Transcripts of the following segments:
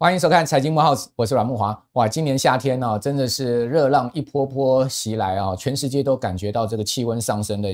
欢迎收看《财经幕后》，我是阮木华。哇，今年夏天呢，真的是热浪一波波袭来啊！全世界都感觉到这个气温上升的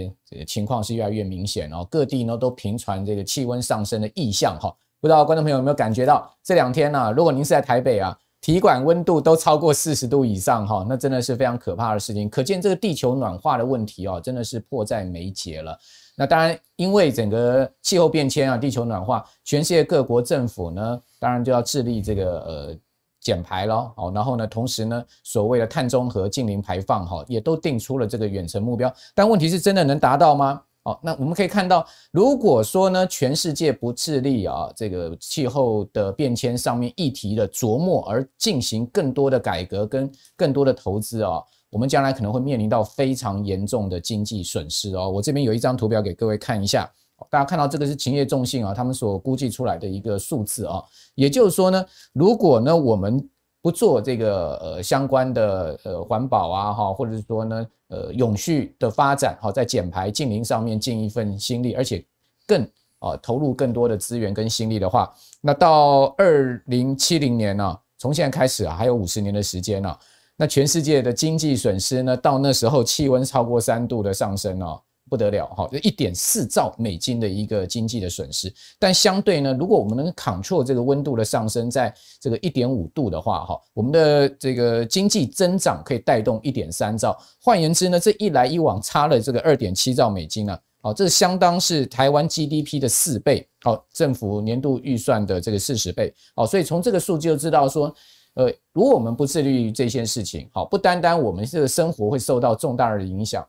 情况是越来越明显哦。各地呢都频传这个气温上升的意象哈。不知道观众朋友有没有感觉到这两天呢？如果您是在台北啊，体感温度都超过四十度以上哈，那真的是非常可怕的事情。可见这个地球暖化的问题哦，真的是迫在眉睫了。那当然，因为整个气候变迁啊，地球暖化，全世界各国政府呢。当然就要致力这个呃减排咯。好，然后呢，同时呢，所谓的碳中和、近零排放哈，也都定出了这个远程目标。但问题是真的能达到吗？哦，那我们可以看到，如果说呢，全世界不致力啊，这个气候的变迁上面议题的琢磨，而进行更多的改革跟更多的投资啊，我们将来可能会面临到非常严重的经济损失哦。我这边有一张图表给各位看一下。大家看到这个是秦业重信啊，他们所估计出来的一个数字啊，也就是说呢，如果呢我们不做这个呃相关的呃环保啊哈，或者是说呢呃永续的发展好，在减排、净零上面尽一份心力，而且更啊投入更多的资源跟心力的话，那到二零七零年呢，从现在开始啊还有五十年的时间呢，那全世界的经济损失呢，到那时候气温超过三度的上升哦。不得了哈，就一点四兆美金的一个经济的损失。但相对呢，如果我们能 control 这个温度的上升，在这个一点五度的话，哈，我们的这个经济增长可以带动一点三兆。换言之呢，这一来一往差了这个二点七兆美金呢，好，这相当是台湾 GDP 的四倍，哦，政府年度预算的这个四十倍，好，所以从这个数据就知道说，呃，如果我们不自律这件事情，好，不单单我们这个生活会受到重大的影响。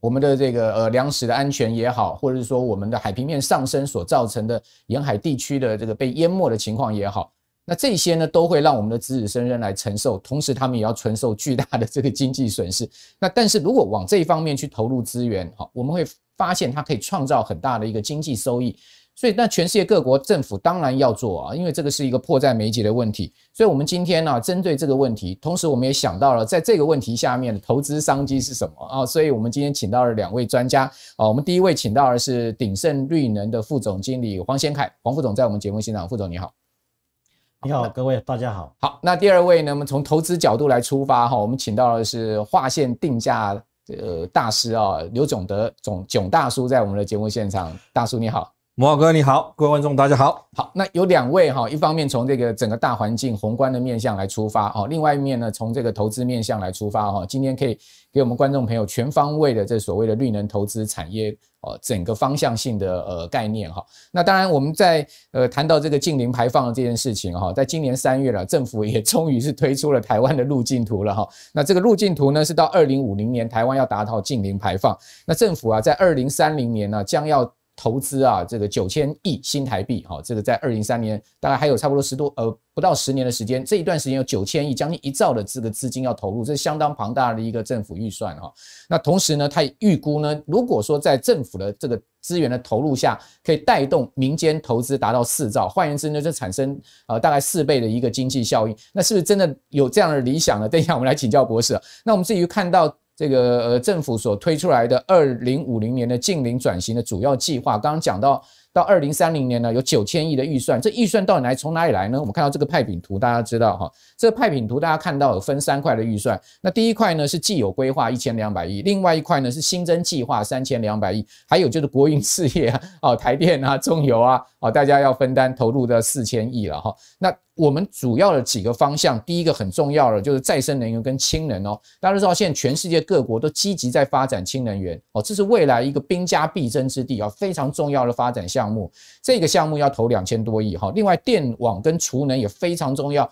我们的这个呃粮食的安全也好，或者是说我们的海平面上升所造成的沿海地区的这个被淹没的情况也好，那这些呢都会让我们的子子孙孙来承受，同时他们也要承受巨大的这个经济损失。那但是如果往这一方面去投入资源，好，我们会发现它可以创造很大的一个经济收益。所以，那全世界各国政府当然要做啊，因为这个是一个迫在眉睫的问题。所以，我们今天呢，针对这个问题，同时我们也想到了在这个问题下面的投资商机是什么啊？所以，我们今天请到了两位专家啊。我们第一位请到的是鼎盛绿能的副总经理黄先凯，黄副总在我们节目现场。副总你好，你好，各位大家好。好，那第二位呢？我们从投资角度来出发哈，我们请到的是划线定价呃大师啊，刘总德总囧大叔在我们的节目现场。大叔你好。摩哥你好，各位观众大家好，好，那有两位哈，一方面从这个整个大环境宏观的面向来出发哦，另外一面呢，从这个投资面向来出发哈，今天可以给我们观众朋友全方位的这所谓的绿能投资产业哦，整个方向性的呃概念哈。那当然我们在呃谈到这个近零排放这件事情哈，在今年三月了，政府也终于是推出了台湾的路径图了哈。那这个路径图呢是到二零五零年台湾要达到近零排放，那政府啊在二零三零年呢将要。投资啊，这个九千亿新台币，哈，这个在二零三年大概还有差不多十多呃不到十年的时间，这一段时间有九千亿，将近一兆的这个资金要投入，这是相当庞大的一个政府预算哈。那同时呢，他也预估呢，如果说在政府的这个资源的投入下，可以带动民间投资达到四兆，换言之呢，就产生呃大概四倍的一个经济效应，那是不是真的有这样的理想呢？等一下我们来请教博士。那我们至于看到。这个呃政府所推出来的二零五零年的近零转型的主要计划，刚刚讲到到二零三零年呢，有九千亿的预算，这预算到底来从哪里来呢？我们看到这个派饼图，大家知道哈，这派饼图大家看到有分三块的预算，那第一块呢是既有规划一千两百亿，另外一块呢是新增计划三千两百亿，还有就是国营事业啊，哦、台电啊、中油啊，哦，大家要分担投入的四千亿了哈，那。我们主要的几个方向，第一个很重要的就是再生能源跟氢能哦。大家都知道，现在全世界各国都积极在发展氢能源哦，这是未来一个兵家必争之地啊，非常重要的发展项目。这个项目要投两千多亿哈。另外，电网跟储能也非常重要。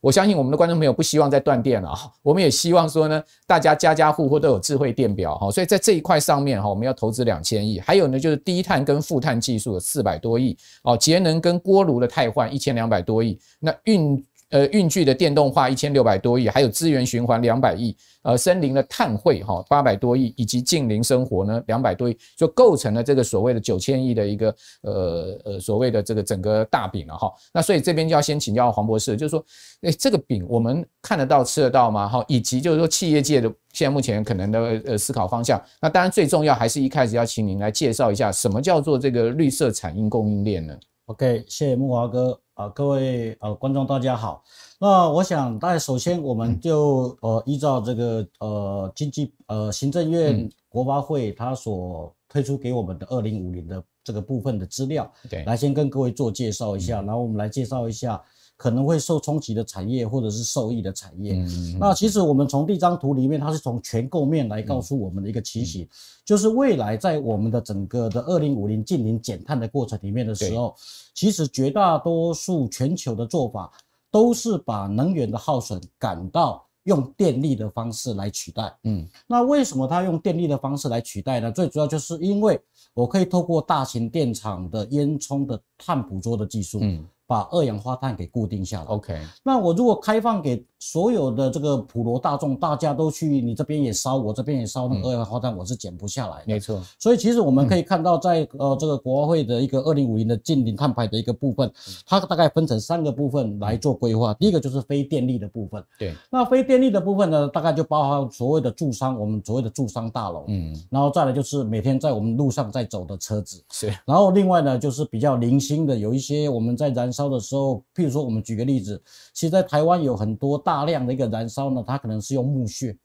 我相信我们的观众朋友不希望再断电了。我们也希望说呢，大家家家户户都有智慧电表，哈，所以在这一块上面哈，我们要投资两千亿。还有呢，就是低碳跟负碳技术的四百多亿，哦，节能跟锅炉的汰换一千两百多亿。那运。呃，运具的电动化一千六百多亿，还有资源循环两百亿，呃，森林的碳汇哈八百多亿，以及近零生活呢两百多亿，就构成了这个所谓的九千亿的一个呃呃所谓的这个整个大饼了哈。那所以这边就要先请教黄博士，就是说，哎，这个饼我们看得到、吃得到吗？哈，以及就是说企业界的现在目前可能的呃思考方向。那当然最重要还是一开始要请您来介绍一下什么叫做这个绿色产业供应链呢？OK，谢谢木华哥。啊，各位呃，观众大家好。那我想，家首先我们就呃依照这个呃经济呃行政院国发会他所推出给我们的二零五零的这个部分的资料，对，来先跟各位做介绍一下，然后我们来介绍一下。可能会受冲击的产业，或者是受益的产业。那其实我们从第一张图里面，它是从全构面来告诉我们的一个提醒，就是未来在我们的整个的二零五零近零减碳的过程里面的时候，其实绝大多数全球的做法都是把能源的耗损赶到用电力的方式来取代。嗯，那为什么它用电力的方式来取代呢？最主要就是因为我可以透过大型电厂的烟囱的碳捕捉的技术。嗯。把二氧化碳给固定下来。OK，那我如果开放给。所有的这个普罗大众，大家都去你这边也烧，我这边也烧，那二氧化碳我是减不下来的。没错。所以其实我们可以看到，在呃这个国会的一个二零五零的近零碳排的一个部分，它大概分成三个部分来做规划。第一个就是非电力的部分。对。那非电力的部分呢，大概就包含所谓的住商，我们所谓的住商大楼。嗯。然后再来就是每天在我们路上在走的车子。是。然后另外呢，就是比较零星的，有一些我们在燃烧的时候，譬如说，我们举个例子，其实，在台湾有很多大。大量的一个燃烧呢，它可能是用木屑，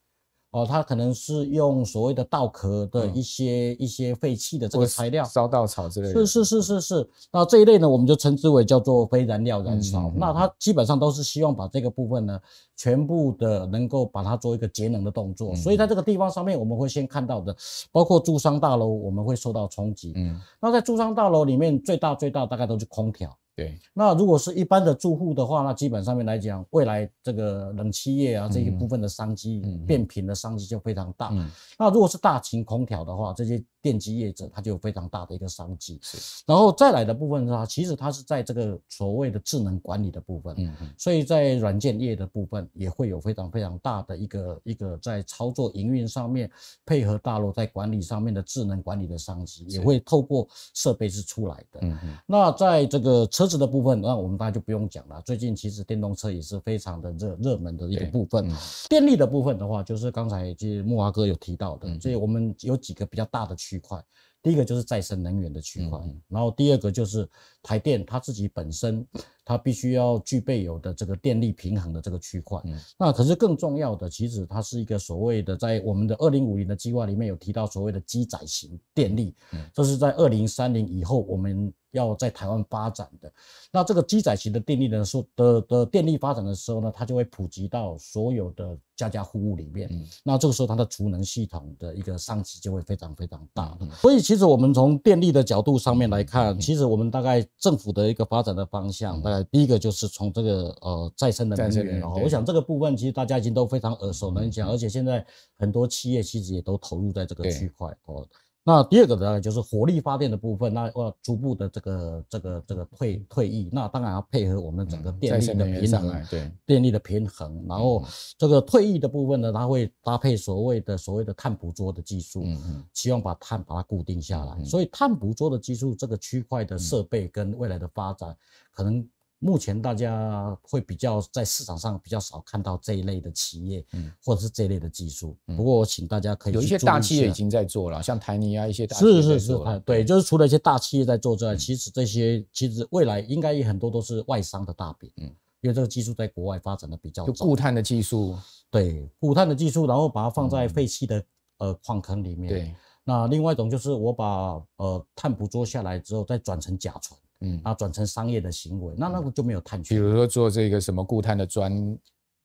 哦，它可能是用所谓的稻壳的一些一些废弃的这个材料，烧稻草之类的，是是是是是。那这一类呢，我们就称之为叫做非燃料燃烧。那它基本上都是希望把这个部分呢，全部的能够把它做一个节能的动作。所以在这个地方上面，我们会先看到的，包括住商大楼，我们会受到冲击。嗯，那在住商大楼里面，最大最大大概都是空调。对，那如果是一般的住户的话，那基本上面来讲，未来这个冷气液啊这一部分的商机，变频的商机就非常大。那如果是大型空调的话，这些。电机业者，它就有非常大的一个商机。是，然后再来的部分的话，其实它是在这个所谓的智能管理的部分。嗯所以在软件业的部分，也会有非常非常大的一个一个在操作营运上面配合大陆在管理上面的智能管理的商机，也会透过设备是出来的。嗯那在这个车子的部分，那我们大家就不用讲了。最近其实电动车也是非常的热热门的一个部分。电力的部分的话，就是刚才其实木华哥有提到的，所以我们有几个比较大的区。区块，第一个就是再生能源的区块，然后第二个就是台电它自己本身，它必须要具备有的这个电力平衡的这个区块。那可是更重要的，其实它是一个所谓的在我们的二零五零的计划里面有提到所谓的机载型电力，这是在二零三零以后我们。要在台湾发展的，那这个机载型的电力时候的的电力发展的时候呢，它就会普及到所有的家家户户里面。那这个时候它的储能系统的一个商机就会非常非常大。所以其实我们从电力的角度上面来看，其实我们大概政府的一个发展的方向，大概第一个就是从这个呃再生能源。我想这个部分其实大家已经都非常耳熟能详，而且现在很多企业其实也都投入在这个区块哦。那第二个呢，就是火力发电的部分，那要逐步的这个这个这个退退役，那当然要配合我们整个电力的平衡，对，电力的平衡。然后这个退役的部分呢，它会搭配所谓的所谓的碳捕捉的技术，希望把碳把它固定下来。所以碳捕捉的技术这个区块的设备跟未来的发展可能。目前大家会比较在市场上比较少看到这一类的企业，或者是这一类的技术。不过我请大家可以有一些大企业已经在做了，像台泥啊一些大企业是是是，对，就是除了一些大企业在做之外，其实这些其实未来应该也很多都是外商的大饼，嗯，因为这个技术在国外发展的比较早。固碳的技术，对固碳的技术，然后把它放在废弃的呃矿坑里面。对，那另外一种就是我把呃碳捕捉下来之后再转成甲醇。嗯啊，转成商业的行为，那那个就没有碳。比如说做这个什么固碳的砖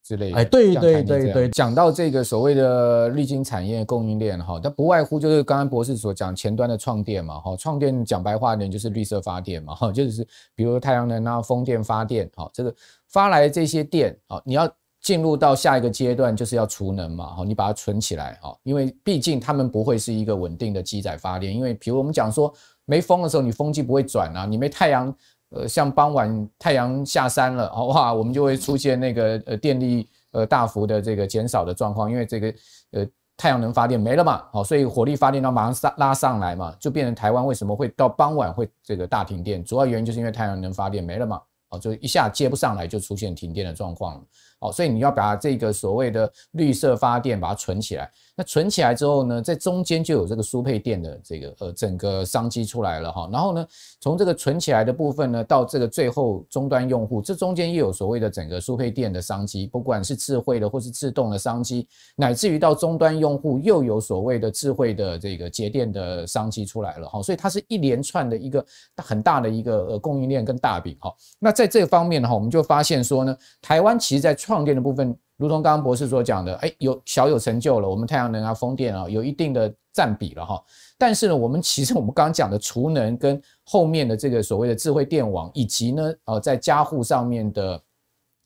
之类。哎，对对对对。讲到这个所谓的绿金产业供应链哈，它不外乎就是刚刚博士所讲前端的创电嘛哈，创电讲白话呢就是绿色发电嘛哈，就是比如太阳能啊、风电发电，哈，这个发来这些电啊，你要进入到下一个阶段就是要储能嘛哈，你把它存起来哈，因为毕竟他们不会是一个稳定的基载发电，因为比如我们讲说。没风的时候，你风机不会转啊。你没太阳，呃，像傍晚太阳下山了，不哇，我们就会出现那个呃电力呃大幅的这个减少的状况，因为这个呃太阳能发电没了嘛，好，所以火力发电呢马上上拉上来嘛，就变成台湾为什么会到傍晚会这个大停电，主要原因就是因为太阳能发电没了嘛，哦，就一下接不上来，就出现停电的状况。好，所以你要把这个所谓的绿色发电把它存起来，那存起来之后呢，在中间就有这个输配电的这个呃整个商机出来了哈。然后呢，从这个存起来的部分呢，到这个最后终端用户，这中间又有所谓的整个输配电的商机，不管是智慧的或是自动的商机，乃至于到终端用户又有所谓的智慧的这个节电的商机出来了哈。所以它是一连串的一个很大的一个呃供应链跟大饼哈。那在这方面呢话，我们就发现说呢，台湾其实在。创电的部分，如同刚刚博士所讲的，哎，有小有成就了。我们太阳能啊、风电啊，有一定的占比了哈。但是呢，我们其实我们刚刚讲的储能跟后面的这个所谓的智慧电网，以及呢，呃，在家户上面的，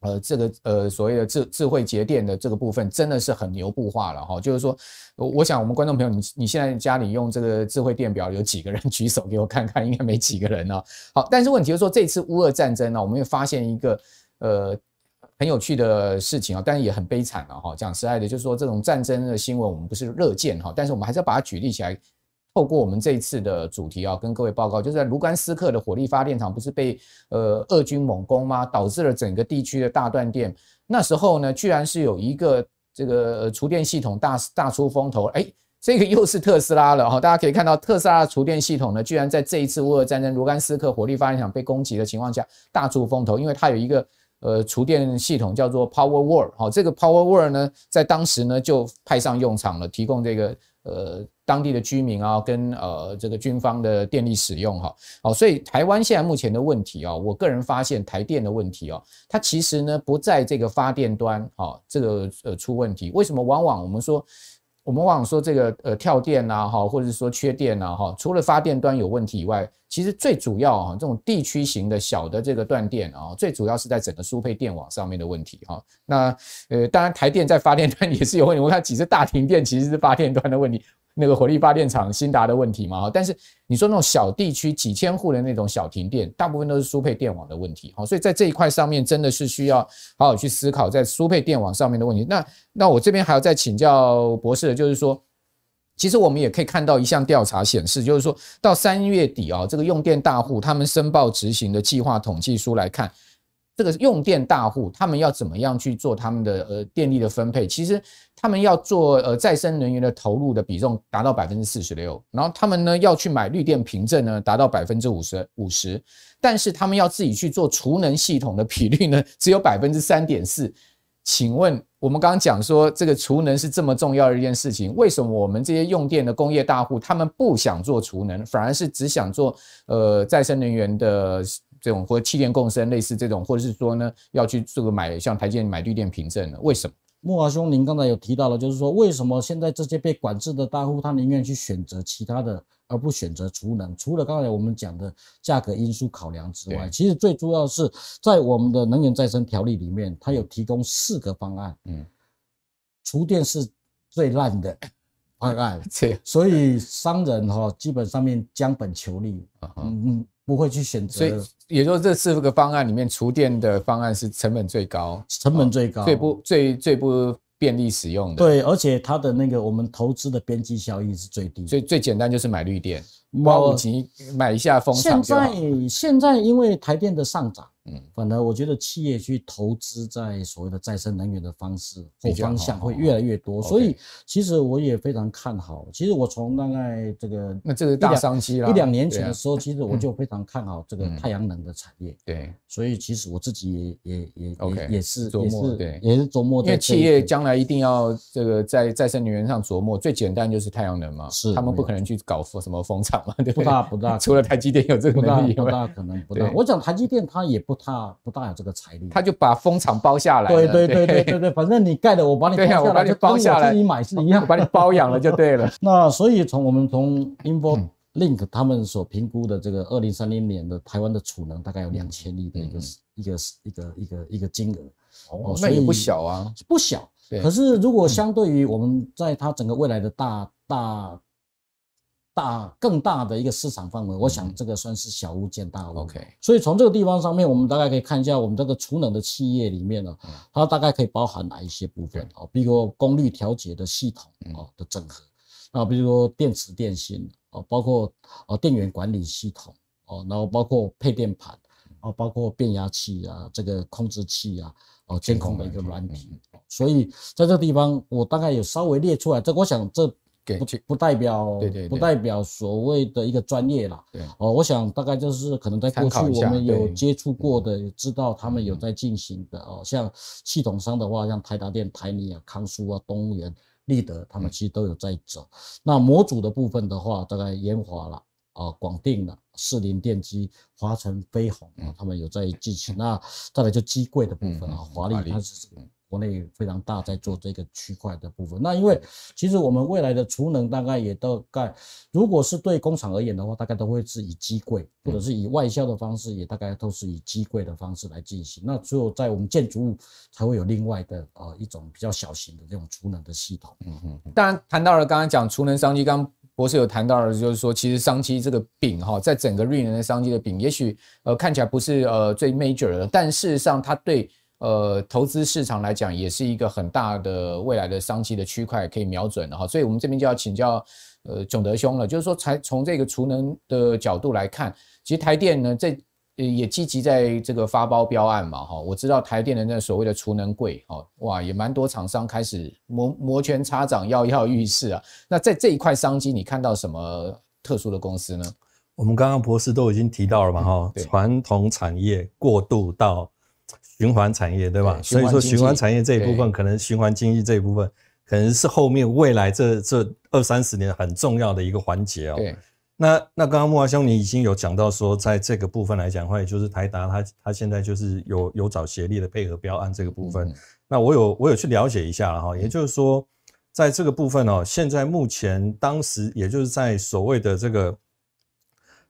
呃，这个呃所谓的智智慧节电的这个部分，真的是很牛步化了哈。就是说，我想我们观众朋友，你你现在家里用这个智慧电表，有几个人 举手给我看看？应该没几个人呢。好，但是问题就是说，这次乌俄战争呢，我们又发现一个，呃。很有趣的事情啊，但是也很悲惨了哈。讲实在的，就是说这种战争的新闻我们不是热见哈，但是我们还是要把它举例起来，透过我们这一次的主题啊，跟各位报告，就是在卢甘斯克的火力发电厂不是被呃俄军猛攻吗？导致了整个地区的大断电。那时候呢，居然是有一个这个厨电系统大大出风头。哎，这个又是特斯拉了哈。大家可以看到，特斯拉的厨电系统呢，居然在这一次乌俄战争卢甘斯克火力发电厂被攻击的情况下大出风头，因为它有一个。呃，厨电系统叫做 Power World 哈，这个 Power World 呢，在当时呢就派上用场了，提供这个呃当地的居民啊，跟呃这个军方的电力使用哈，好，所以台湾现在目前的问题啊，我个人发现台电的问题哦，它其实呢不在这个发电端，好，这个呃出问题，为什么？往往我们说。我们往往说这个呃跳电呐哈，或者是说缺电呐哈，除了发电端有问题以外，其实最主要啊这种地区型的小的这个断电啊，最主要是在整个输配电网上面的问题哈。那呃，当然台电在发电端 也是有问题，我看几次大停电其实是发电端的问题。那个火力发电厂新达的问题嘛，但是你说那种小地区几千户的那种小停电，大部分都是输配电网的问题，好，所以在这一块上面真的是需要好好去思考在输配电网上面的问题。那那我这边还要再请教博士，就是说，其实我们也可以看到一项调查显示，就是说到三月底啊，这个用电大户他们申报执行的计划统计书来看。这个用电大户，他们要怎么样去做他们的呃电力的分配？其实他们要做呃再生能源的投入的比重达到百分之四十六，然后他们呢要去买绿电凭证呢，达到百分之五十五十，但是他们要自己去做储能系统的比率呢，只有百分之三点四。请问我们刚刚讲说这个储能是这么重要的一件事情，为什么我们这些用电的工业大户他们不想做储能，反而是只想做呃再生能源的？这种或者气电共生，类似这种，或者是说呢，要去这个买像台电买绿电凭证了？为什么？木华兄，您刚才有提到了，就是说为什么现在这些被管制的大户，他宁愿去选择其他的，而不选择储能？除了刚才我们讲的价格因素考量之外，其实最主要是在我们的能源再生条例里面，它有提供四个方案。嗯，厨电是最烂的方案，所以商人哈，基本上面将本求利。嗯嗯。不会去选择，所以也就这四个方案里面，厨电的方案是成本最高，成本最高，最不最最不便利使用的。对，而且它的那个我们投资的边际效益是最低。所以最简单就是买绿电，买买一下风。现在现在因为台电的上涨。嗯，反而我觉得企业去投资在所谓的再生能源的方式或方向会越来越多，所以其实我也非常看好。其实我从大概这个，那这个大商机了，一两年前的时候，其实我就非常看好这个太阳能的产业。对，所以其实我自己也也也 OK，也是琢磨，对，也是琢磨。因为企业将来一定要这个在再生能源上琢磨，最简单就是太阳能嘛。是，他们不可能去搞什么风场嘛，对不不大不大，除了台积电有这个能力，不大可能不大。我讲台积电它也不。他不大有这个财力，他就把蜂场包下来。对对对对对对，反正你盖的，我把你包下来，我包下来自己买是一样，我把你包养了就对了。那所以从我们从 Invlink 他们所评估的这个二零三零年的台湾的储能，大概有两千亿的一个一个一个一个一个金额，哦，那也不小啊，不小。可是如果相对于我们在它整个未来的大大。大更大的一个市场范围，我想这个算是小巫见大巫。OK，所以从这个地方上面，我们大概可以看一下我们这个储能的企业里面呢，它大概可以包含哪一些部分啊？比如说功率调节的系统啊的整合，那比如说电池电芯啊，包括啊电源管理系统哦，然后包括配电盘啊，包括变压器啊，这个控制器啊，哦监控的一个软体。所以在这个地方，我大概有稍微列出来，这我想这。不不代表，对对，不代表所谓的一个专业啦。对哦，我想大概就是可能在过去我们有接触过的，知道他们有在进行的哦。像系统商的话，像台达电、台尼啊、康舒啊、东元、立德，他们其实都有在走。那模组的部分的话，大概延华了啊、广定的、四林电机、华晨飞鸿，啊，他们有在进行。那再来就机柜的部分啊，华丽它是。国内非常大，在做这个区块的部分。那因为其实我们未来的储能大概也大概，如果是对工厂而言的话，大概都会是以机柜或者是以外销的方式，也大概都是以机柜的方式来进行。那只有在我们建筑物才会有另外的呃一种比较小型的这种储能的系统。嗯嗯。当然谈到了刚才讲储能商机，刚刚博士有谈到的就是说，其实商机这个饼哈，在整个绿能的商机的饼，也许呃看起来不是呃最 major 的，但事实上它对呃，投资市场来讲，也是一个很大的未来的商机的区块可以瞄准的哈，所以我们这边就要请教呃，炯德兄了，就是说，从这个储能的角度来看，其实台电呢这。呃也积极在这个发包标案嘛哈，我知道台电的那所谓的储能柜哦，哇，也蛮多厂商开始摩摩拳擦掌要要欲试啊，那在这一块商机，你看到什么特殊的公司呢？我们刚刚博士都已经提到了嘛哈，传统产业过渡到。循环产业对吧？所以说循环产业这一部分，可能循环经济这一部分，可能是后面未来这这二三十年很重要的一个环节哦。对，那那刚刚木华兄你已经有讲到说，在这个部分来讲，的话也就是台达他他现在就是有有找协力的配合标案这个部分。那我有我有去了解一下哈，也就是说，在这个部分哦，现在目前当时也就是在所谓的这个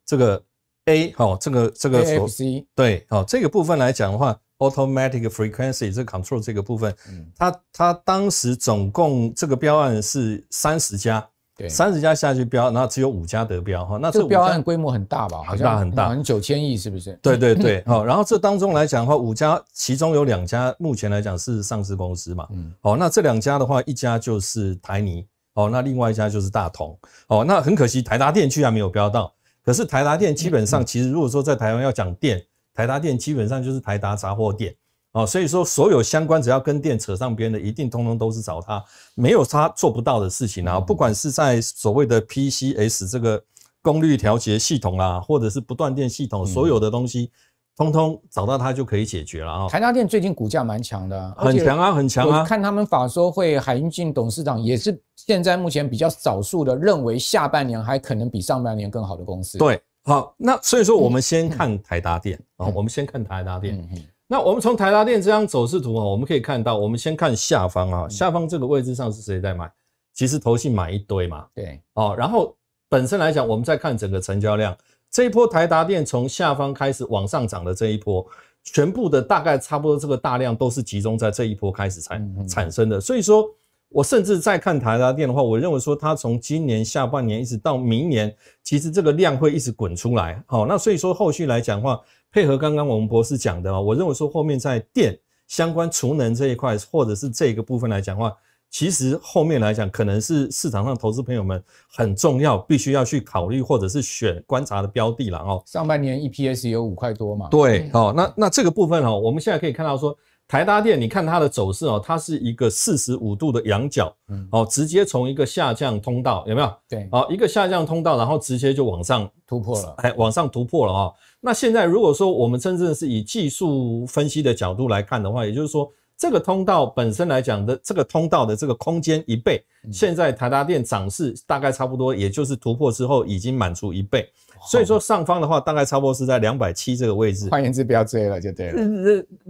这个 A 哦，这个这个所对哦这个部分来讲的话。Automatic frequency 这 control 这个部分，它它当时总共这个标案是三十家，对，三十家下去标，那只有五家得标哈。那这标案规模很大吧？很大很大，像九千亿是不是？对对对，好。然后这当中来讲的话，五家其中有两家目前来讲是上市公司嘛，嗯，好。那这两家的话，一家就是台泥，哦，那另外一家就是大同，哦，那很可惜，台达电居然没有标到。可是台达电基本上其实如果说在台湾要讲电。台达电基本上就是台达杂货店啊，所以说所有相关只要跟店扯上边的，一定通通都是找他，没有他做不到的事情啊。不管是在所谓的 PCS 这个功率调节系统啊，或者是不断电系统，所有的东西通通找到他就可以解决了啊。台大电最近股价蛮强的，很强啊，很强啊。看他们法说会海英俊董事长也是现在目前比较少数的认为下半年还可能比上半年更好的公司。对。好，那所以说我们先看台达电啊，我们先看台达电。那我们从台达电这张走势图啊，我们可以看到，我们先看下方啊，下方这个位置上是谁在买？其实投信买一堆嘛。对，哦，然后本身来讲，我们再看整个成交量，这一波台达电从下方开始往上涨的这一波，全部的大概差不多这个大量都是集中在这一波开始才产生的，所以说。我甚至在看台达电的话，我认为说它从今年下半年一直到明年，其实这个量会一直滚出来。好，那所以说后续来讲话，配合刚刚我们博士讲的啊，我认为说后面在电相关储能这一块，或者是这个部分来讲话，其实后面来讲可能是市场上投资朋友们很重要，必须要去考虑或者是选观察的标的了哦。上半年 EPS 有五块多嘛？对，好，那那这个部分哦，我们现在可以看到说。台搭电，你看它的走势哦，它是一个四十五度的仰角，嗯，哦，直接从一个下降通道，有没有？对，哦，一个下降通道，然后直接就往上突破了，哎，往上突破了啊。那现在如果说我们真正是以技术分析的角度来看的话，也就是说，这个通道本身来讲的，这个通道的这个空间一倍，现在台搭电涨势大概差不多，也就是突破之后已经满足一倍。所以说上方的话，大概差不多是在两百七这个位置。换言之，不要追了，就对了。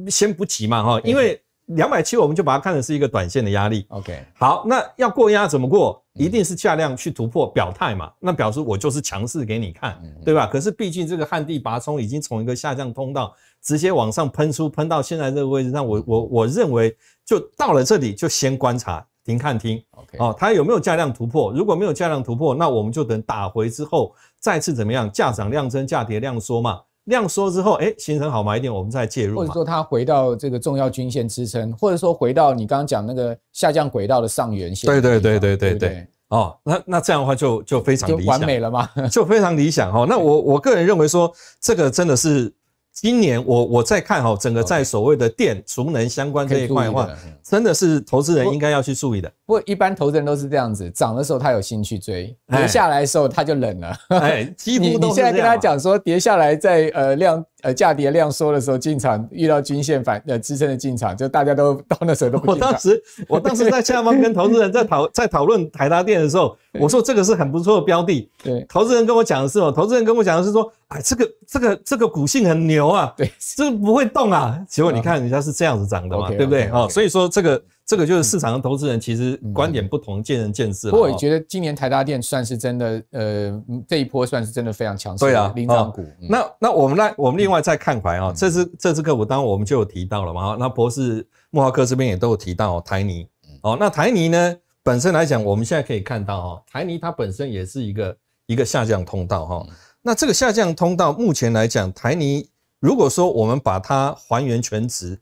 呃，先不急嘛，哈，因为两百七，我们就把它看成是一个短线的压力。OK，好，那要过压怎么过？一定是价量去突破表态嘛。那表示我就是强势给你看，对吧？可是毕竟这个旱地拔葱已经从一个下降通道直接往上喷出，喷到现在这个位置上，我我我认为就到了这里，就先观察。停看停，哦，它有没有价量突破？如果没有价量突破，那我们就等打回之后，再次怎么样？价涨量增，价跌量缩嘛。量缩之后，哎，形成好买点，我们再介入或者说它回到这个重要均线支撑，或者说回到你刚刚讲那个下降轨道的上缘线。对对对对对对。哦，那那这样的话就就非常理想，完美了嘛，就非常理想哈。那我我个人认为说，这个真的是。今年我我在看哈，整个在所谓的电储能相关这一块的话，真的是投资人应该要去注意的。不过一般投资人都是这样子，涨的时候他有心去追，跌下来的时候他就冷了。哎，几乎都现在跟他讲说跌下来再呃量。呃，价跌量缩的时候进场，遇到均线反呃支撑的进场，就大家都到那时候都不我当时，我当时在下方跟投资人在讨在讨论台达电的时候，我说这个是很不错的标的。对，投资人跟我讲的是什么？投资人跟我讲的是说，哎，这个这个这个股性很牛啊，对，这个不会动啊。请问你看人家是这样子涨的嘛？对不对？哦，所以说这个。这个就是市场的投资人其实观点不同，见仁见智我不我觉得今年台大电算是真的，呃，这一波算是真的非常强势。对啊，领涨股。那那我们来，我们另外再看盘啊。这次这次个股，当然我们就有提到了嘛。那博士莫浩科这边也都有提到台泥。哦，那台泥呢本身来讲，我们现在可以看到哦，台泥它本身也是一个一个下降通道哈。那这个下降通道目前来讲，台泥如果说我们把它还原全值，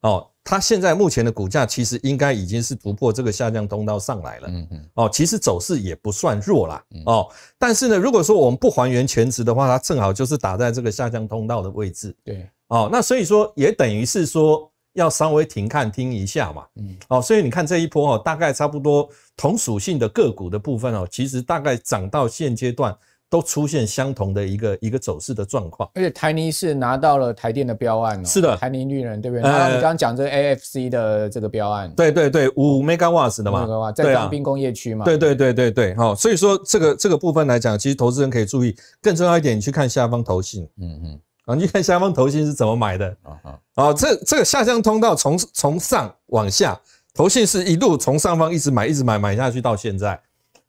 哦。它现在目前的股价其实应该已经是突破这个下降通道上来了，嗯嗯，哦，其实走势也不算弱嗯，哦，但是呢，如果说我们不还原全值的话，它正好就是打在这个下降通道的位置，对，哦，那所以说也等于是说要稍微停看听一下嘛，嗯，哦，所以你看这一波哦，大概差不多同属性的个股的部分哦，其实大概涨到现阶段。都出现相同的一个一个走势的状况，而且台泥是拿到了台电的标案哦，是的，台泥绿人对不对？然后你刚刚讲这个 AFC 的这个标案，对对对，五 Mega Watts 的嘛，m e w a s 在彰滨工业区嘛，对对对对对，好，所以说这个这个部分来讲，其实投资人可以注意，更重要一点，你去看下方投信，嗯嗯，啊，你看下方投信是怎么买的，啊啊，这这个下降通道从从上往下，投信是一路从上方一直买一直买买下去到现在。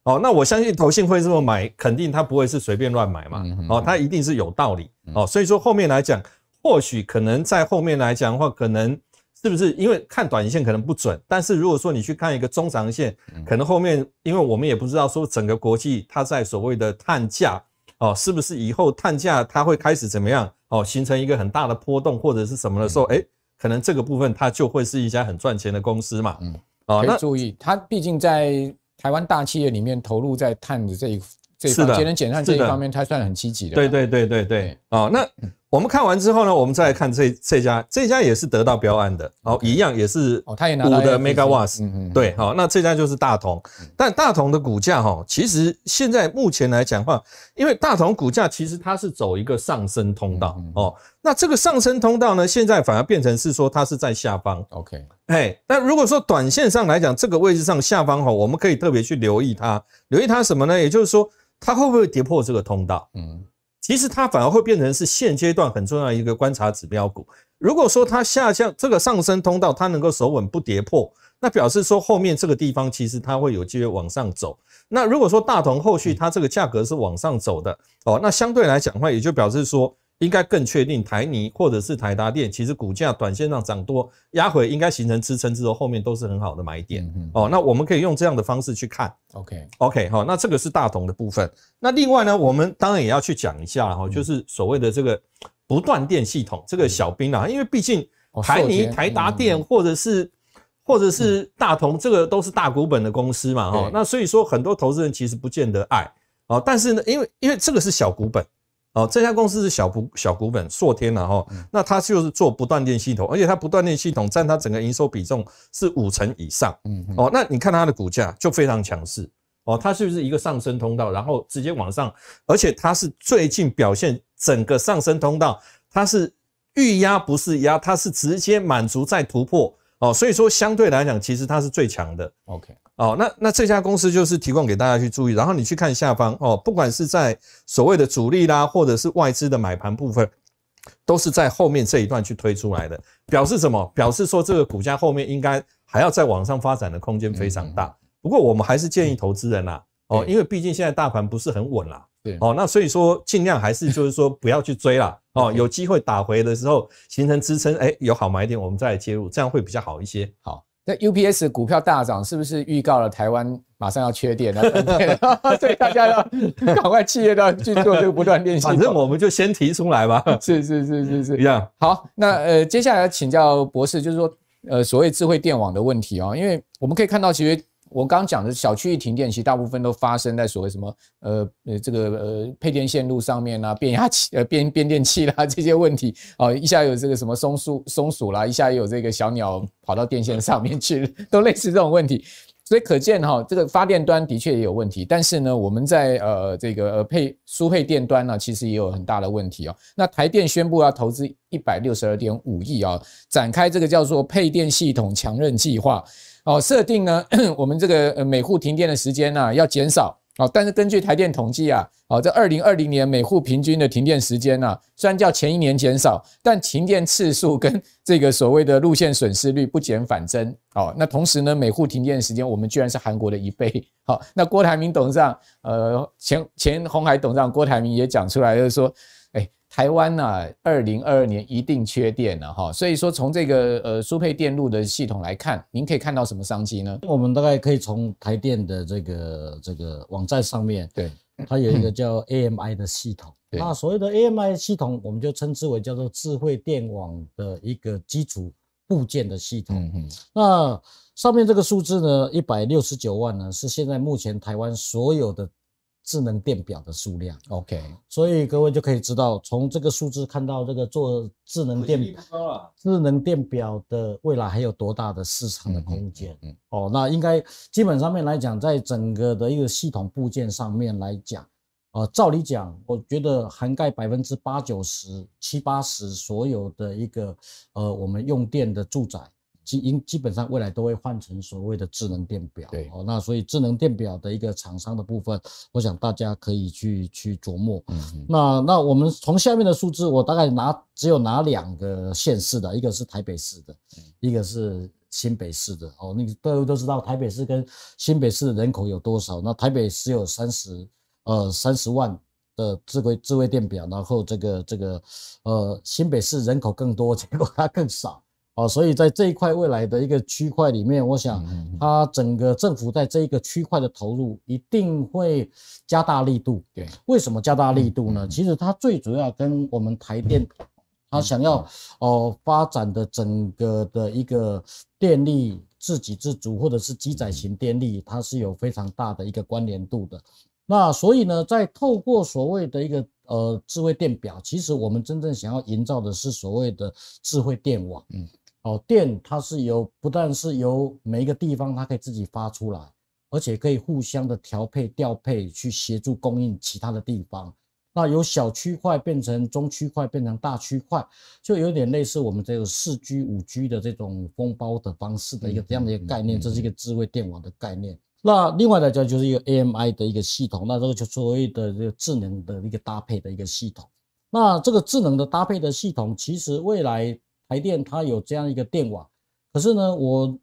哦，那我相信投信会这么买，肯定他不会是随便乱买嘛。哦，他一定是有道理。哦，所以说后面来讲，或许可能在后面来讲的话，可能是不是因为看短线可能不准，但是如果说你去看一个中长线，可能后面，因为我们也不知道说整个国际它在所谓的碳价哦，是不是以后碳价它会开始怎么样哦，形成一个很大的波动或者是什么的时候，哎，可能这个部分它就会是一家很赚钱的公司嘛。嗯，哦，那注意，它毕竟在。台湾大企业里面投入在碳的这一这一方节能减碳这一方面，它算很积极的。对对对对对，哦，那。我们看完之后呢，我们再来看这这家这家也是得到标案的，哦，一样也是哦，他也拿五的 mega watts，对，好，那这家就是大同，但大同的股价哈，其实现在目前来讲话，因为大同股价其实它是走一个上升通道哦，那这个上升通道呢，现在反而变成是说它是在下方，OK，哎，那如果说短线上来讲，这个位置上下方哈，我们可以特别去留意它，留意它什么呢？也就是说，它会不会跌破这个通道？嗯。其实它反而会变成是现阶段很重要一个观察指标股。如果说它下降这个上升通道，它能够守稳不跌破，那表示说后面这个地方其实它会有机会往上走。那如果说大同后续它这个价格是往上走的，哦，那相对来讲的话，也就表示说。应该更确定台泥或者是台达电，其实股价短线上涨多压回，应该形成支撑之后，后面都是很好的买点哦。那我们可以用这样的方式去看。OK OK 好，那这个是大同的部分。那另外呢，我们当然也要去讲一下哈，就是所谓的这个不断电系统这个小兵啊，因为毕竟台泥、台达电或者是或者是大同这个都是大股本的公司嘛哈。那所以说很多投资人其实不见得爱啊，但是呢，因为因为这个是小股本。哦，这家公司是小股小股本硕天了哈，那它就是做不断电系统，而且它不断电系统占它整个营收比重是五成以上。嗯，哦，那你看它的股价就非常强势哦，它是不是一个上升通道，然后直接往上，而且它是最近表现整个上升通道，它是预压不是压，它是直接满足再突破哦，所以说相对来讲，其实它是最强的。OK。哦，那那这家公司就是提供给大家去注意，然后你去看下方哦，不管是在所谓的主力啦，或者是外资的买盘部分，都是在后面这一段去推出来的，表示什么？表示说这个股价后面应该还要再往上发展的空间非常大。不过我们还是建议投资人啦，哦，因为毕竟现在大盘不是很稳啦，对，哦，那所以说尽量还是就是说不要去追啦，哦，有机会打回的时候形成支撑，哎，有好买点我们再来介入，这样会比较好一些。好。那 UPS 股票大涨，是不是预告了台湾马上要缺电了？所以大家要赶快企业要去做这个不断练习。反正我们就先提出来吧。是是是是是，一样好。那呃，接下来请教博士，就是说呃，所谓智慧电网的问题啊，因为我们可以看到其实。我刚刚讲的小区一停电，其实大部分都发生在所谓什么呃呃这个呃配电线路上面啊，变压器呃变变电器啦 这些问题，哦，一下有这个什么松鼠松鼠啦，一下有这个小鸟跑到电线上面去，都类似这种问题。所以可见哈，这个发电端的确也有问题，但是呢，我们在呃这个呃配输配电端呢，其实也有很大的问题哦。那台电宣布要投资一百六十二点五亿啊，展开这个叫做配电系统强韧计划。哦，设定呢，我们这个呃每户停电的时间呢要减少哦，但是根据台电统计啊，哦在二零二零年每户平均的停电时间呢，虽然叫前一年减少，但停电次数 跟这个所谓的路线损失率不减反增哦。那同时呢，每户停电时间我们居然是韩国的一倍。好，那郭台铭董事长，呃前前红海董事长郭台铭也讲出来，就是说。台湾呢，二零二二年一定缺电了哈，所以说从这个呃输配电路的系统来看，您可以看到什么商机呢？我们大概可以从台电的这个这个网站上面，对，它有一个叫 AMI 的系统，那所谓的 AMI 系统，我们就称之为叫做智慧电网的一个基础部件的系统。嗯嗯。那上面这个数字呢，一百六十九万呢，是现在目前台湾所有的。智能电表的数量，OK，所以各位就可以知道，从这个数字看到这个做智能电智能电表的未来还有多大的市场的空间？嗯，哦，那应该基本上面来讲，在整个的一个系统部件上面来讲，呃，照理讲，我觉得涵盖百分之八九十七八十所有的一个呃，我们用电的住宅。基应基本上未来都会换成所谓的智能电表，对哦，那所以智能电表的一个厂商的部分，我想大家可以去去琢磨。嗯，那那我们从下面的数字，我大概拿只有拿两个县市的，一个是台北市的，一个是新北市的。哦，你各位都知道台北市跟新北市人口有多少？那台北市有三十呃三十万的智慧智慧电表，然后这个这个呃新北市人口更多，结果它更少。好，所以在这一块未来的一个区块里面，我想它整个政府在这一个区块的投入一定会加大力度。对，为什么加大力度呢？其实它最主要跟我们台电它想要哦发展的整个的一个电力自给自足，或者是机载型电力，它是有非常大的一个关联度的。那所以呢，在透过所谓的一个呃智慧电表，其实我们真正想要营造的是所谓的智慧电网。嗯。电它是由不但是由每一个地方它可以自己发出来，而且可以互相的调配调配去协助供应其他的地方。那由小区块变成中区块变成大区块，就有点类似我们这个四 G 五 G 的这种封包的方式的一个这样的一个概念，这是一个智慧电网的概念。那另外来就就是一个 AMI 的一个系统，那这个就所谓的这个智能的一个搭配的一个系统。那这个智能的搭配的系统，其实未来。台电它有这样一个电网，可是呢，我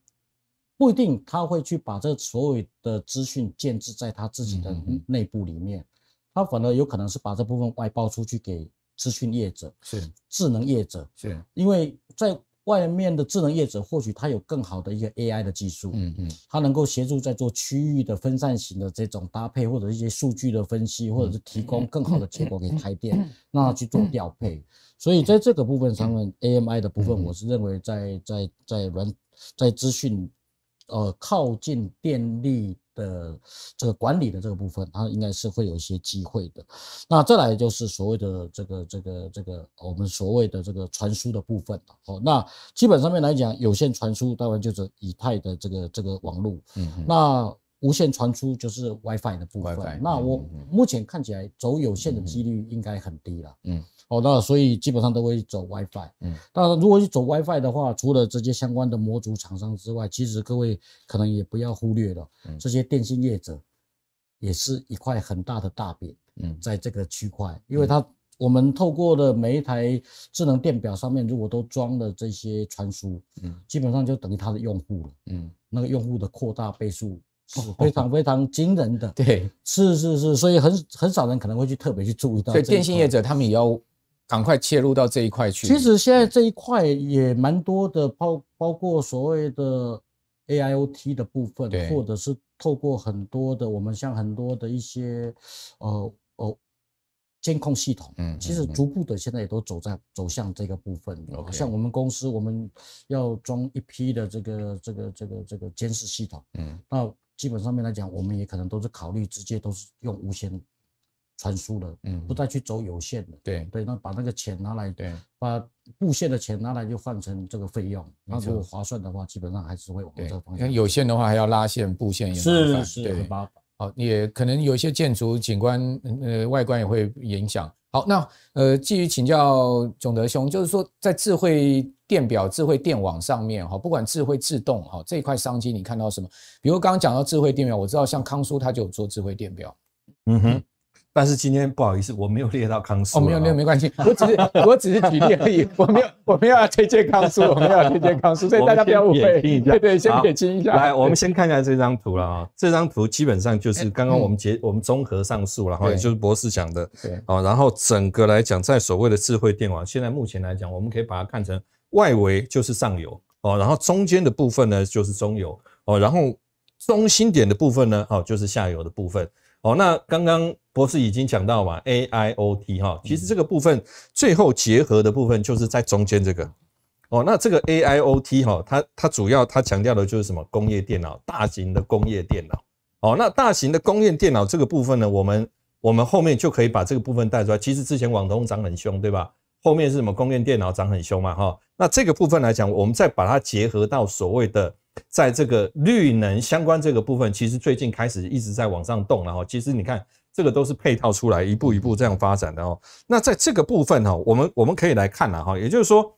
不一定他会去把这所有的资讯建置在他自己的内部里面，他反而有可能是把这部分外包出去给资讯业者，是智能业者，是，因为在外面的智能业者，或许他有更好的一个 AI 的技术，嗯嗯，他能够协助在做区域的分散型的这种搭配，或者一些数据的分析，或者是提供更好的结果给台电，让他去做调配。所以在这个部分上面，AMI 的部分，我是认为在在在软在资讯，呃，靠近电力的这个管理的这个部分，它应该是会有一些机会的。那再来就是所谓的这个这个这个我们所谓的这个传输的部分哦，那基本上面来讲，有线传输当然就是以太的这个这个网路，嗯，那无线传输就是 WiFi 的部分。那我目前看起来走有线的几率应该很低了。嗯。哦，那所以基本上都会走 WiFi。嗯，那如果是走 WiFi 的话，除了这些相关的模组厂商之外，其实各位可能也不要忽略了，这些电信业者也是一块很大的大饼。嗯，在这个区块，因为它我们透过的每一台智能电表上面，如果都装了这些传输，嗯，基本上就等于它的用户了。嗯，那个用户的扩大倍数是非常 非常惊人的。对，是是是，所以很很少人可能会去特别去注意到。所以电信业者他们也要。赶快切入到这一块去。其实现在这一块也蛮多的，包包括所谓的 AIoT 的部分，或者是透过很多的我们像很多的一些呃呃监控系统，嗯，其实逐步的现在也都走在走向这个部分。像我们公司，我们要装一批的这个这个这个这个监视系统，嗯，那基本上面来讲，我们也可能都是考虑直接都是用无线。传输的，嗯，不再去走有线的，对对，那把那个钱拿来，对，把布线的钱拿来就换成这个费用。那如果划算的话，基本上还是会往这个方向。有线的话还要拉线布线，也是，是，很麻烦。好，也可能有一些建筑景观，呃，外观也会影响。好，那呃，继续请教囧德兄，就是说在智慧电表、智慧电网上面，哈，不管智慧自动，哈，这一块商机你看到什么？比如刚刚讲到智慧电表，我知道像康叔他就有做智慧电表，嗯哼。但是今天不好意思，我没有列到康叔。哦，没有没有，没关系，我只是我只是举例而已，我没有我没有要推荐康叔，我没有要推荐康叔，所以大家不要误会。对对，先撇清一下。来，我们先看一下这张图了啊，这张图基本上就是刚刚我们结我们综合上述然后也就是博士讲的，对哦，然后整个来讲，在所谓的智慧电网，现在目前来讲，我们可以把它看成外围就是上游哦，然后中间的部分呢就是中游哦，然后中心点的部分呢哦就是下游的部分。哦，那刚刚博士已经讲到嘛，AIoT 哈，其实这个部分最后结合的部分就是在中间这个。哦，那这个 AIoT 哈，它它主要它强调的就是什么工业电脑，大型的工业电脑。哦，那大型的工业电脑这个部分呢，我们我们后面就可以把这个部分带出来。其实之前网通涨很凶，对吧？后面是什么工业电脑涨很凶嘛，哈。那这个部分来讲，我们再把它结合到所谓的。在这个绿能相关这个部分，其实最近开始一直在往上动了哈。其实你看，这个都是配套出来，一步一步这样发展的哦。那在这个部分哈，我们我们可以来看了哈。也就是说，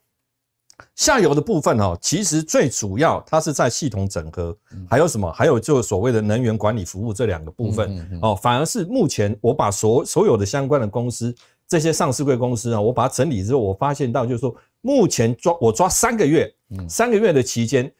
下游的部分哈，其实最主要它是在系统整合，还有什么？还有就所谓的能源管理服务这两个部分哦。反而是目前我把所所有的相关的公司这些上市公司啊，我把它整理之后，我发现到就是说，目前抓我抓三个月，三个月的期间。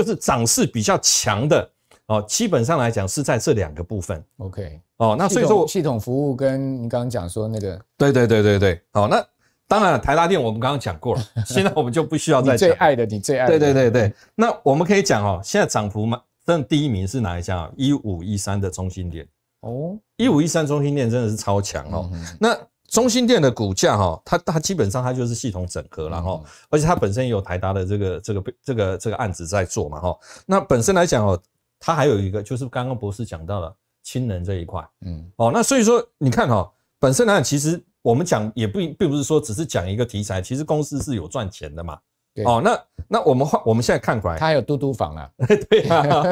就是涨势比较强的哦，基本上来讲是在这两个部分。OK，哦，那所以说系统服务跟你刚刚讲说那个，对对对对对。哦，那当然了台拉电我们刚刚讲过了，现在我们就不需要再讲。最爱的，你最爱。对对对对，那我们可以讲哦，现在涨幅嘛，但第一名是哪一家？一五一三的中心点哦，一五一三中心店真的是超强哦。那中心店的股价哈，它它基本上它就是系统整合，然后而且它本身也有台达的这个这个这个这个案子在做嘛哈。那本身来讲哦，它还有一个就是刚刚博士讲到了氢能这一块，嗯，哦，那所以说你看哈，本身来讲其实我们讲也不并并不是说只是讲一个题材，其实公司是有赚钱的嘛。哦，那那我们换，我们现在看过来，它有嘟嘟房啊，对啊，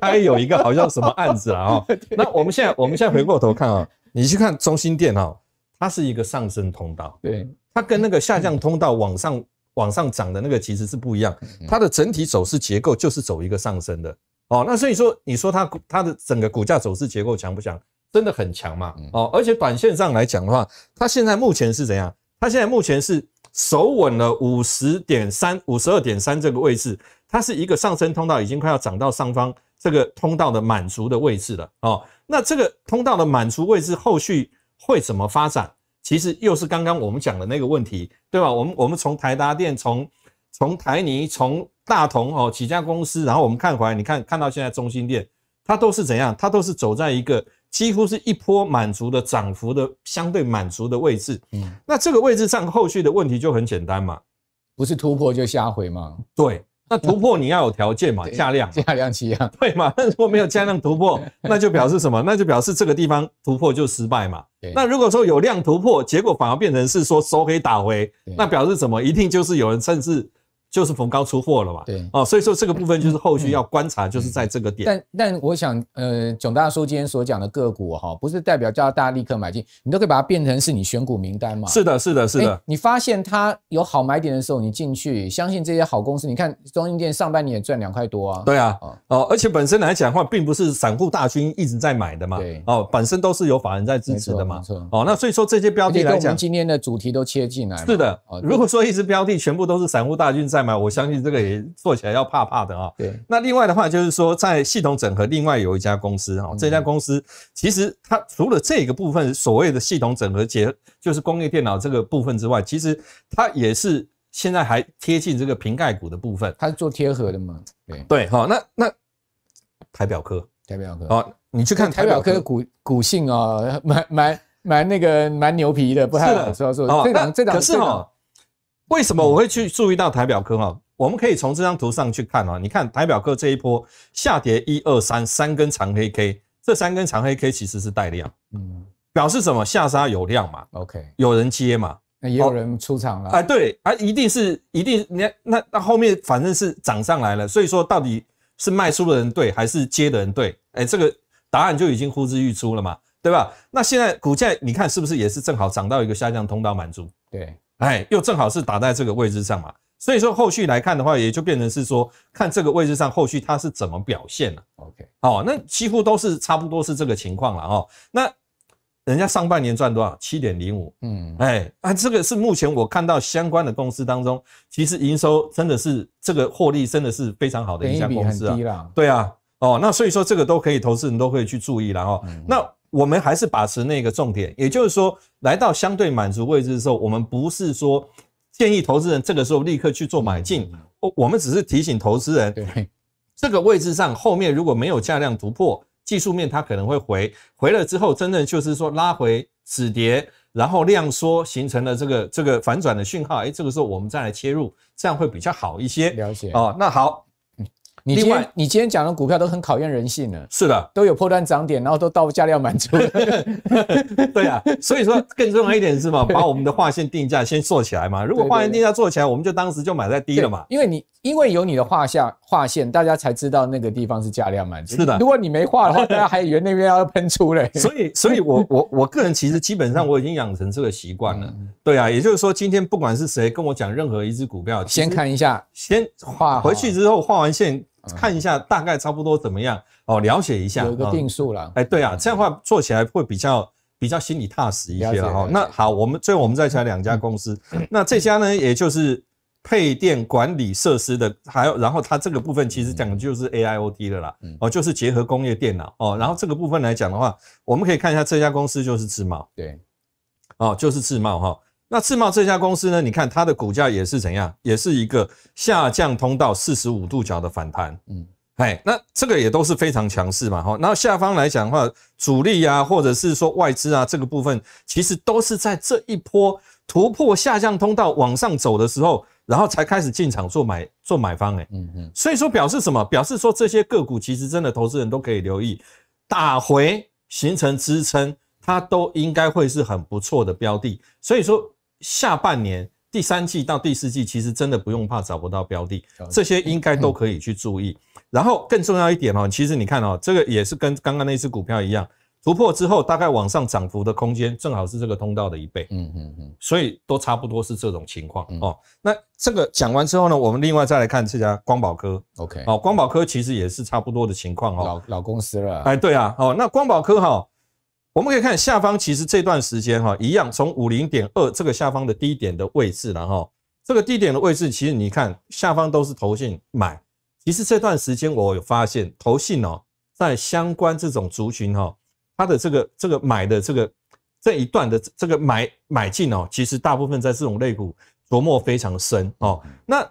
它也有一个好像什么案子了啊。那我们现在我们现在回过头看啊，你去看中心店哈。它是一个上升通道，对它跟那个下降通道往上往上涨的那个其实是不一样。它的整体走势结构就是走一个上升的哦。那所以说，你说它它的整个股价走势结构强不强？真的很强嘛？哦，而且短线上来讲的话，它现在目前是怎样？它现在目前是守稳了五十点三、五十二点三这个位置，它是一个上升通道，已经快要涨到上方这个通道的满足的位置了哦。那这个通道的满足位置后续。会怎么发展？其实又是刚刚我们讲的那个问题，对吧？我们我们从台达电、从从台泥、从大同哦几家公司，然后我们看回来，你看看到现在中心店，它都是怎样？它都是走在一个几乎是一波满足的涨幅的相对满足的位置。嗯，那这个位置上后续的问题就很简单嘛，不是突破就下回嘛？对。那突破你要有条件嘛，加量，加量齐啊，对嘛？那如果没有加量突破，那就表示什么？那就表示这个地方突破就失败嘛。那如果说有量突破，结果反而变成是说收黑打回，那表示什么？一定就是有人甚至。就是逢高出货了嘛？对，哦，所以说这个部分就是后续要观察，就是在这个点。但但我想，呃，总大叔今天所讲的个股哈，不是代表叫大家立刻买进，你都可以把它变成是你选股名单嘛？是的，是的，是的。你发现它有好买点的时候，你进去，相信这些好公司。你看中印店上半年赚两块多啊？对啊，哦，而且本身来讲的话，并不是散户大军一直在买的嘛。对，哦，本身都是有法人在支持的嘛。没错，哦，那所以说这些标的跟我们今天的主题都切进来。是的，如果说一直标的全部都是散户大军在。我相信这个也做起来要怕怕的啊。对。那另外的话，就是说在系统整合，另外有一家公司啊，这家公司其实它除了这个部分，所谓的系统整合结，就是工业电脑这个部分之外，其实它也是现在还贴近这个瓶盖股的部分，它是做贴合的嘛。对对哈，那那台表科台表科啊，你去看台表科的股股性啊，蛮蛮蛮那个蛮牛皮的，不太好说说。这档这档可是哦。为什么我会去注意到台表科哈？我们可以从这张图上去看啊。你看台表科这一波下跌一二三三根长黑 K，这三根长黑 K 其实是带量，嗯，表示什么？下杀有量嘛？OK，有人接嘛？那也有人出场了。哎，对，啊，一定是一定，你看那那后面反正是涨上来了，所以说到底是卖出的人对还是接的人对？哎，这个答案就已经呼之欲出了嘛，对吧？那现在股价你看是不是也是正好涨到一个下降通道满足？对。哎，又正好是打在这个位置上嘛，所以说后续来看的话，也就变成是说看这个位置上后续它是怎么表现了。OK，哦，那几乎都是差不多是这个情况了哦。那人家上半年赚多少？七点零五。嗯，哎啊，这个是目前我看到相关的公司当中，其实营收真的是这个获利真的是非常好的一家公司啊。对啊，哦，那所以说这个都可以投资人都可以去注意了哦。那我们还是把持那个重点，也就是说，来到相对满足位置的时候，我们不是说建议投资人这个时候立刻去做买进，我我们只是提醒投资人，这个位置上后面如果没有价量突破，技术面它可能会回，回了之后，真的就是说拉回止跌，然后量缩形成了这个这个反转的讯号，哎，这个时候我们再来切入，这样会比较好一些。了解哦，那好。你今天你今天讲的股票都很考验人性的，是的，都有破端涨点，然后都到价量满足了，对啊，所以说更重要一点是嘛，把我们的划线定价先做起来嘛，如果划线定价做起来，我们就当时就买在低了嘛，因为你。因为有你的画下画线，大家才知道那个地方是价量满是的。如果你没画的话，大家还以为那边要喷出来。所以，所以我 我我个人其实基本上我已经养成这个习惯了。对啊，也就是说，今天不管是谁跟我讲任何一只股票，先看一下，先画回去之后画完线，看一下大概差不多怎么样哦，了解一下有个定数了。哎，对啊，这样话做起来会比较比较心里踏实一些了哈。那好，我们最后我们再讲两家公司。那这家呢，也就是。配电管理设施的，还有，然后它这个部分其实讲的就是 AIOT 的啦，哦，就是结合工业电脑哦，然后这个部分来讲的话，我们可以看一下这家公司就是智茂，对，哦，就是智茂哈，那智茂这家公司呢，你看它的股价也是怎样，也是一个下降通道四十五度角的反弹，嗯。哎，那这个也都是非常强势嘛，哈。那下方来讲的话，主力啊，或者是说外资啊，这个部分其实都是在这一波突破下降通道往上走的时候，然后才开始进场做买，做买方。哎，嗯嗯。所以说表示什么？表示说这些个股其实真的，投资人都可以留意，打回形成支撑，它都应该会是很不错的标的。所以说下半年第三季到第四季，其实真的不用怕找不到标的，这些应该都可以去注意。然后更重要一点哦，其实你看哦，这个也是跟刚刚那只股票一样，突破之后大概往上涨幅的空间正好是这个通道的一倍，嗯嗯嗯，所以都差不多是这种情况哦。那这个讲完之后呢，我们另外再来看这家光宝科，OK，哦，光宝科其实也是差不多的情况哦，老老公司了，哎，对啊，哦，那光宝科哈，我们可以看下方，其实这段时间哈，一样从五零点二这个下方的低点的位置，然后这个低点的位置，其实你看下方都是投信买。其实这段时间我有发现，投信哦，在相关这种族群哈，它的这个这个买的这个这一段的这个买买进哦，其实大部分在这种类股琢磨非常深哦。那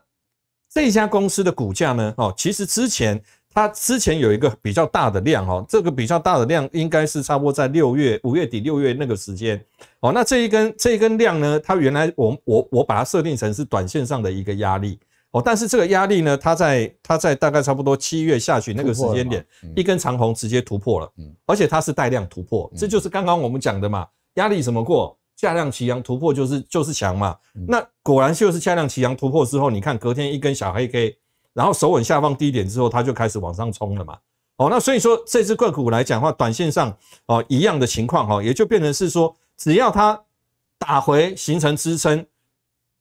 这家公司的股价呢哦，其实之前它之前有一个比较大的量哦，这个比较大的量应该是差不多在六月五月底六月那个时间哦。那这一根这一根量呢，它原来我我我把它设定成是短线上的一个压力。但是这个压力呢，它在它在大概差不多七月下旬那个时间点，一根长红直接突破了，而且它是带量突破，这就是刚刚我们讲的嘛，压力怎么过，价量齐扬突破就是就是强嘛。那果然就是价量齐扬突破之后，你看隔天一根小黑 K，然后手稳下方低点之后，它就开始往上冲了嘛。哦，那所以说这只个股来讲的话，短线上哦一样的情况哈，也就变成是说，只要它打回形成支撑。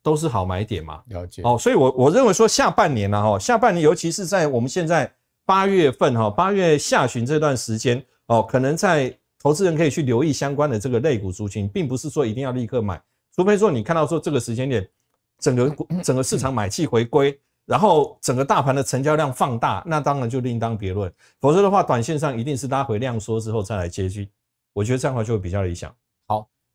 都是好买点嘛，了解哦，所以，我我认为说下半年呢，哈，下半年，尤其是在我们现在八月份，哈，八月下旬这段时间，哦，可能在投资人可以去留意相关的这个类股族群，并不是说一定要立刻买，除非说你看到说这个时间点，整个股整个市场买气回归，然后整个大盘的成交量放大，那当然就另当别论，否则的话，短线上一定是拉回量缩之后再来接续，我觉得这样的话就比较理想。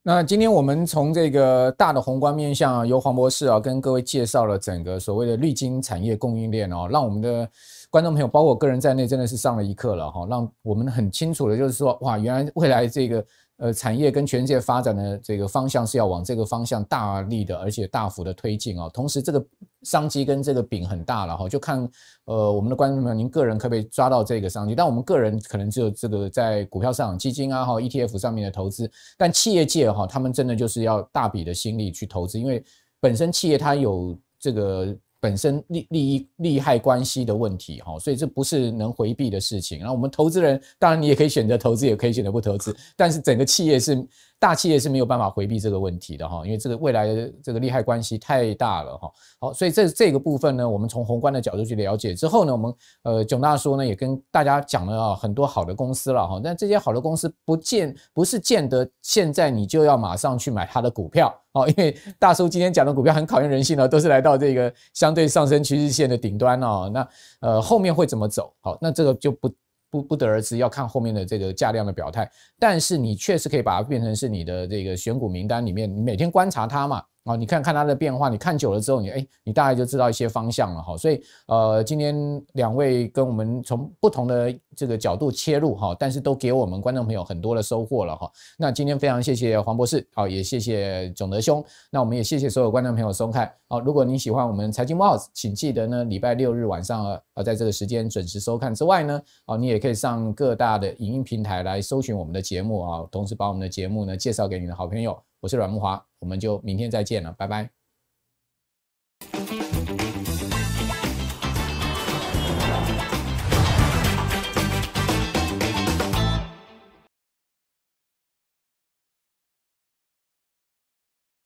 那今天我们从这个大的宏观面向，由黄博士啊跟各位介绍了整个所谓的绿金产业供应链哦，让我们的观众朋友，包括我个人在内，真的是上了一课了哈，让我们很清楚的就是说，哇，原来未来这个。呃，产业跟全世界发展的这个方向是要往这个方向大力的，而且大幅的推进哦。同时，这个商机跟这个饼很大了哈，就看呃我们的观众朋友，您个人可不可以抓到这个商机？但我们个人可能只有这个在股票、上场基金啊，哈，ETF 上面的投资。但企业界哈，他们真的就是要大笔的心力去投资，因为本身企业它有这个。本身利利益利害关系的问题哈，所以这不是能回避的事情。然后我们投资人，当然你也可以选择投资，也可以选择不投资，但是整个企业是。大企业是没有办法回避这个问题的哈，因为这个未来的这个利害关系太大了哈。好，所以这这个部分呢，我们从宏观的角度去了解之后呢，我们呃，囧大叔呢也跟大家讲了啊，很多好的公司了哈。但这些好的公司不见不是见得现在你就要马上去买它的股票哦，因为大叔今天讲的股票很考验人性呢，都是来到这个相对上升趋势线的顶端哦。那呃后面会怎么走？好，那这个就不。不不得而知，要看后面的这个价量的表态。但是你确实可以把它变成是你的这个选股名单里面，你每天观察它嘛。啊，你看看它的变化，你看久了之后，你哎，你大概就知道一些方向了哈。所以呃，今天两位跟我们从不同的这个角度切入哈，但是都给我们观众朋友很多的收获了哈。那今天非常谢谢黄博士，好，也谢谢总德兄，那我们也谢谢所有观众朋友收看。好，如果你喜欢我们财经报，请记得呢，礼拜六日晚上啊，在这个时间准时收看之外呢，哦，你也可以上各大的影音平台来搜寻我们的节目啊，同时把我们的节目呢介绍给你的好朋友。我是阮木华。我们就明天再见了，拜拜。